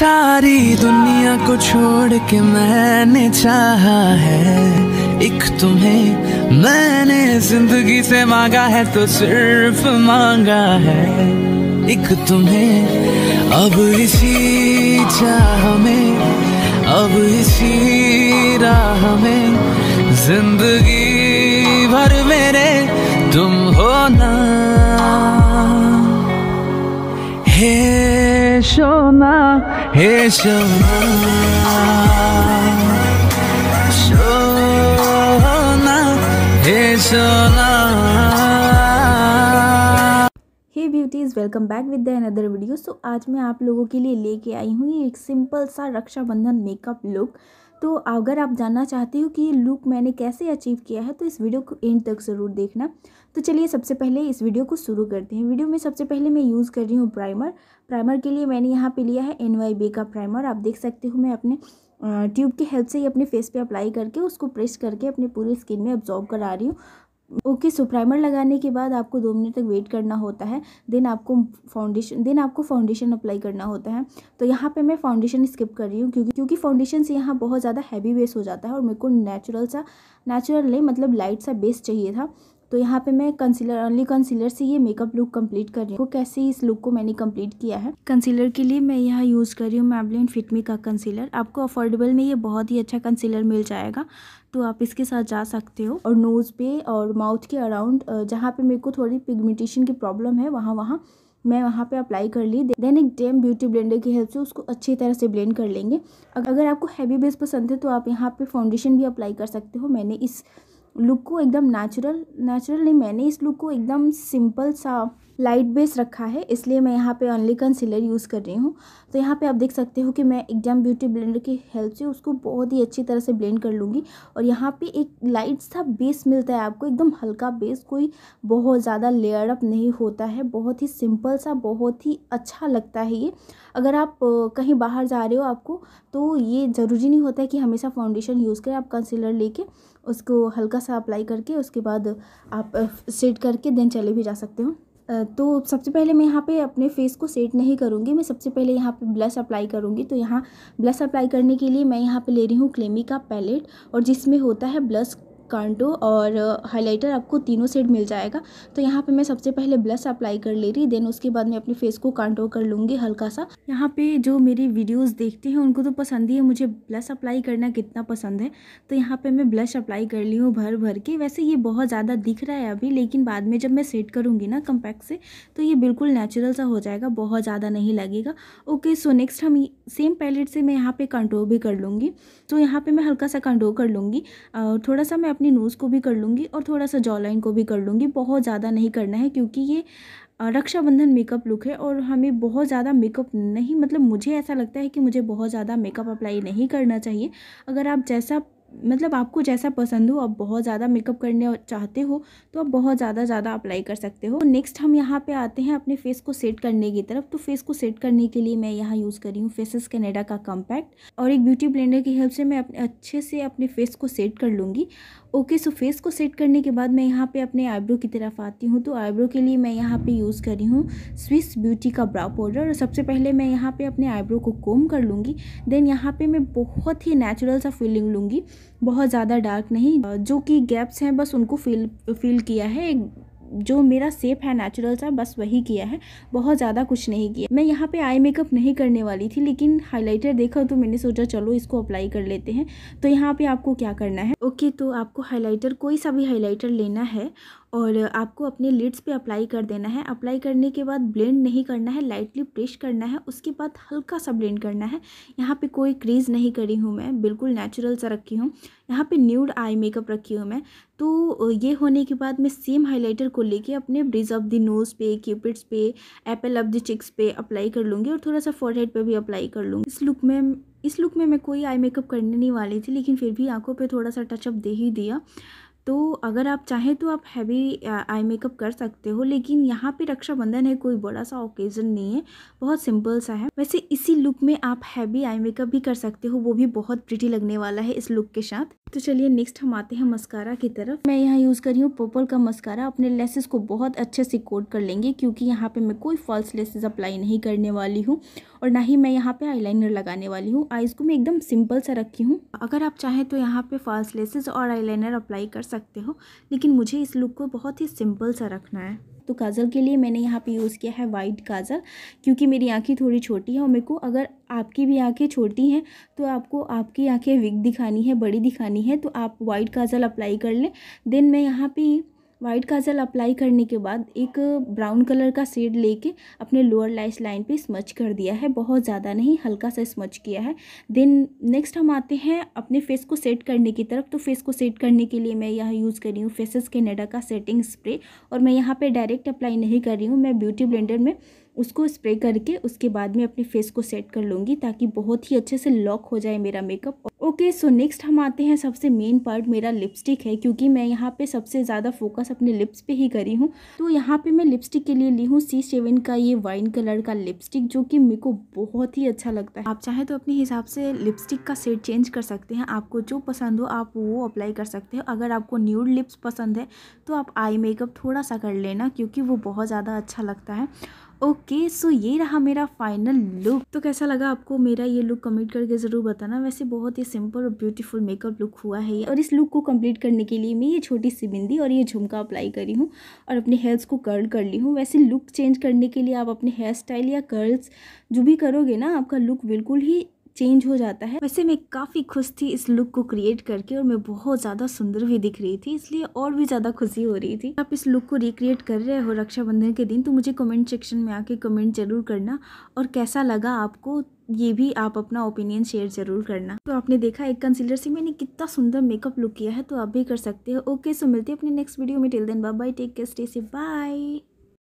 सारी दुनिया को छोड़ के मैंने चाहा है एक तुम्हें मैंने जिंदगी से मांगा है तो सिर्फ मांगा है एक तुम्हें अब इसी चाह में अब इसी राह में जिंदगी भर मेरे तुम हो ना সোনা हे সোনা সোনা हे beauties welcome back with the another video so आज मैं आप लोगों के लिए लेके आई हूँ ये एक सिंपल सा रक्षाबंधन मेकअप लुक तो अगर आप जानना चाहते हो कि ये लुक मैंने कैसे अचीव किया है तो इस वीडियो को एंड तक ज़रूर देखना तो चलिए सबसे पहले इस वीडियो को शुरू करते हैं वीडियो में सबसे पहले मैं यूज़ कर रही हूँ प्राइमर प्राइमर के लिए मैंने यहाँ पे लिया है एन का प्राइमर आप देख सकते हो मैं अपने ट्यूब की हेल्प से ही अपने फेस पे अप्लाई करके उसको प्रेस करके अपने पूरे स्किन में एब्जॉर्ब करा रही हूँ ओके सो प्राइमर लगाने के बाद आपको दो मिनट तक वेट करना होता है देन आपको फाउंडेशन देन आपको फाउंडेशन अप्लाई करना होता है तो यहाँ पे मैं फाउंडेशन स्किप कर रही हूँ क्योंकि क्योंकि फाउंडेशन से यहाँ बहुत ज़्यादा हैवी बेस हो जाता है और मेरे को नेचुरल सा नेचुरल नहीं मतलब लाइट सा बेस चाहिए था तो यहाँ पे मैं कंसीलर ओनली कंसीलर से ये मेकअप लुक कंप्लीट कर रही हूँ कैसे इस लुक को मैंने कंप्लीट किया है कंसीलर के लिए मैं यहाँ यूज़ कर रही हूँ मैबलिन फिटमी का कंसीलर आपको अफोर्डेबल में ये बहुत ही अच्छा कंसीलर मिल जाएगा तो आप इसके साथ जा सकते हो और नोज़ पे और माउथ के अराउंड जहाँ पे मेरे को थोड़ी पिगमेंटेशन की प्रॉब्लम है वहाँ वहाँ मैं वहाँ पे अप्लाई कर ली देन एक डेम ब्यूटी ब्लेंडर की हेल्प से उसको अच्छी तरह से ब्लेंड कर लेंगे अगर आपको हैवी बेस पसंद है तो आप यहाँ पे फाउंडेशन भी अप्लाई कर सकते हो मैंने इस लुक को एकदम नेचुरल नेचुरल नहीं मैंने इस लुक को एकदम सिंपल सा लाइट बेस रखा है इसलिए मैं यहाँ पे ऑनली कंसीलर यूज़ कर रही हूँ तो यहाँ पे आप देख सकते हो कि मैं एकदम ब्यूटी ब्लेंडर की हेल्प से उसको बहुत ही अच्छी तरह से ब्लेंड कर लूँगी और यहाँ पे एक लाइट सा बेस मिलता है आपको एकदम हल्का बेस कोई बहुत ज़्यादा लेयर अप नहीं होता है बहुत ही सिंपल सा बहुत ही अच्छा लगता है ये अगर आप कहीं बाहर जा रहे हो आपको तो ये ज़रूरी नहीं होता है कि हमेशा फाउंडेशन यूज़ करें आप कंसीलर लेके उसको हल्का सा अप्लाई करके उसके बाद आप सेट करके देन चले भी जा सकते हो तो सबसे पहले मैं यहाँ पे अपने फेस को सेट नहीं करूँगी मैं सबसे पहले यहाँ पे ब्लश अप्लाई करूँगी तो यहाँ ब्लश अप्लाई करने के लिए मैं यहाँ पे ले रही हूँ क्लेमी का पैलेट और जिसमें होता है ब्लश कांटो और हाइलाइटर आपको तीनों सेट मिल जाएगा तो यहाँ पे मैं सबसे पहले ब्लश अप्लाई कर ले रही देन उसके बाद मैं अपने फेस को कांटो कर लूँगी हल्का सा यहाँ पे जो मेरी वीडियोस देखते हैं उनको तो पसंद ही है मुझे ब्लश अप्लाई करना कितना पसंद है तो यहाँ पर मैं ब्लश अप्लाई कर ली हूँ भर भर के वैसे ये बहुत ज़्यादा दिख रहा है अभी लेकिन बाद में जब मैं सेट करूँगी ना कम्पैक्ट से तो ये बिल्कुल नेचुरल सा हो जाएगा बहुत ज़्यादा नहीं लगेगा ओके सो नेक्स्ट हम सेम पैलेट से मैं यहाँ पर कंट्रो भी कर लूँगी तो यहाँ पर मैं हल्का सा कंट्रो कर लूँगी थोड़ा सा मैं अपने नोज़ को भी कर लूँगी और थोड़ा सा जॉ लाइन को भी कर लूँगी बहुत ज़्यादा नहीं करना है क्योंकि ये रक्षाबंधन मेकअप लुक है और हमें बहुत ज़्यादा मेकअप नहीं मतलब मुझे ऐसा लगता है कि मुझे बहुत ज़्यादा मेकअप अप्लाई नहीं करना चाहिए अगर आप जैसा मतलब आपको जैसा पसंद हो आप बहुत ज़्यादा मेकअप करने चाहते हो तो आप बहुत ज़्यादा ज़्यादा अप्लाई कर सकते हो नेक्स्ट हम यहाँ पे आते हैं अपने फेस को सेट करने की तरफ तो फेस को सेट करने के लिए मैं यहाँ यूज़ कर रही हूँ फेसेस कनेडा का कॉम्पैक्ट और एक ब्यूटी ब्लेंडर की हेल्प से मैं अपने अच्छे से अपने फेस को सेट कर लूँगी ओके सो फेस को सेट करने के बाद मैं यहाँ पे अपने आईब्रो की तरफ आती हूँ तो आईब्रो के लिए मैं यहाँ पे यूज़ कर रही हूँ स्विस ब्यूटी का ब्राउ पाउडर और सबसे पहले मैं यहाँ पे अपने आईब्रो को कोम कर लूँगी देन यहाँ पे मैं बहुत ही नेचुरल सा फीलिंग लूँगी बहुत ज़्यादा डार्क नहीं जो कि गैप्स हैं बस उनको फील फील किया है जो मेरा सेप है नेचुरल सा बस वही किया है बहुत ज़्यादा कुछ नहीं किया मैं यहाँ पे आई मेकअप नहीं करने वाली थी लेकिन हाइलाइटर देखा तो मैंने सोचा चलो इसको अप्लाई कर लेते हैं तो यहाँ पे आपको क्या करना है ओके तो आपको हाईलाइटर कोई सा भी हाईलाइटर लेना है और आपको अपने लिड्स पे अप्लाई कर देना है अप्लाई करने के बाद ब्लेंड नहीं करना है लाइटली प्रेश करना है उसके बाद हल्का सा ब्लेंड करना है यहाँ पे कोई क्रीज़ नहीं करी हूँ मैं बिल्कुल नेचुरल सा रखी हूँ यहाँ पे न्यूड आई मेकअप रखी हूँ मैं तो ये होने के बाद मैं सेम हाइलाइटर को लेके अपने ब्रिज ऑफ द नोज़ पे क्यूपिड्स पे एप्पल ऑफ द चिक्स पे अप्लाई कर लूँगी और थोड़ा सा फॉरहेड पर भी अप्लाई कर लूँगी इस लुक में इस लुक में मैं कोई आई मेकअप करने नहीं वाली थी लेकिन फिर भी आंखों पे थोड़ा सा टचअप दे ही दिया तो अगर आप चाहें तो आप हैवी आई मेकअप कर सकते हो लेकिन यहाँ पे रक्षाबंधन है कोई बड़ा सा ओकेज़न नहीं है बहुत सिंपल सा है वैसे इसी लुक में आप हैवी आई मेकअप भी कर सकते हो वो भी बहुत प्रिटी लगने वाला है इस लुक के साथ तो चलिए नेक्स्ट हम आते हैं मस्कारा की तरफ मैं यहाँ यूज़ करी हूँ पर्पल का मस्कारा अपने लेसेस को बहुत अच्छे से कोट कर लेंगे क्योंकि यहाँ पर मैं कोई फॉल्स लेसेस अप्लाई नहीं करने वाली हूँ और ना ही मैं यहाँ पे आईलाइनर लगाने वाली हूँ आइज़ को मैं एकदम सिंपल सा रखी हूँ अगर आप चाहें तो यहाँ पे फॉल्स लेसेस और आईलाइनर अप्लाई कर सकते हो लेकिन मुझे इस लुक को बहुत ही सिंपल सा रखना है तो काजल के लिए मैंने यहाँ पे यूज़ किया है वाइट काजल क्योंकि मेरी आँखें थोड़ी छोटी हैं और मेरे को अगर आपकी भी आँखें छोटी हैं तो आपको आपकी आँखें विग दिखानी है बड़ी दिखानी है तो आप वाइट काजल अप्लाई कर लें देन मैं यहाँ पे वाइट काजल अप्लाई करने के बाद एक ब्राउन कलर का सेड लेके अपने लोअर लाइस लाइन पे स्मच कर दिया है बहुत ज़्यादा नहीं हल्का सा स्मच किया है देन नेक्स्ट हम आते हैं अपने फेस को सेट करने की तरफ तो फेस को सेट करने के लिए मैं यहाँ यूज़ कर रही हूँ फेसेस कैनेडा का सेटिंग स्प्रे और मैं यहाँ पर डायरेक्ट अप्लाई नहीं कर रही हूँ मैं ब्यूटी ब्लेंडर में उसको स्प्रे करके उसके बाद में अपने फेस को सेट कर लूँगी ताकि बहुत ही अच्छे से लॉक हो जाए मेरा मेकअप ओके सो नेक्स्ट हम आते हैं सबसे मेन पार्ट मेरा लिपस्टिक है क्योंकि मैं यहाँ पे सबसे ज़्यादा फोकस अपने लिप्स पे ही करी हूँ तो यहाँ पे मैं लिपस्टिक के लिए ली हूँ सी सेवन का ये वाइन कलर का लिपस्टिक जो कि मेरे को बहुत ही अच्छा लगता है आप चाहे तो अपने हिसाब से लिपस्टिक का सेट चेंज कर सकते हैं आपको जो पसंद हो आप वो अप्लाई कर सकते हो अगर आपको न्यूड लिप्स पसंद है तो आप आई मेकअप थोड़ा सा कर लेना क्योंकि वो बहुत ज़्यादा अच्छा लगता है ओके सो ये रहा मेरा फाइनल लुक तो कैसा लगा आपको मेरा ये लुक कमेंट करके ज़रूर बताना वैसे बहुत ही सिंपल और ब्यूटीफुल मेकअप लुक हुआ है और इस लुक को कंप्लीट करने के लिए मैं ये छोटी सी बिंदी और ये झुमका अप्लाई करी हूँ और अपने हेयर्स को कर्ल कर ली हूँ वैसे लुक चेंज करने के लिए आप अपने हेयर स्टाइल या कर्ल्स जो भी करोगे ना आपका लुक बिल्कुल ही चेंज हो जाता है वैसे मैं काफ़ी खुश थी इस लुक को क्रिएट करके और मैं बहुत ज़्यादा सुंदर भी दिख रही थी इसलिए और भी ज़्यादा खुशी हो रही थी आप इस लुक को रिक्रिएट कर रहे हो रक्षाबंधन के दिन तो मुझे कमेंट सेक्शन में आके कमेंट ज़रूर करना और कैसा लगा आपको ये भी आप अपना ओपिनियन शेयर ज़रूर करना तो आपने देखा एक कंसीलर से मैंने कितना सुंदर मेकअप लुक किया है तो आप भी कर सकते हो ओके सो मिलते हैं अपने नेक्स्ट वीडियो में till then bye take care stay safe bye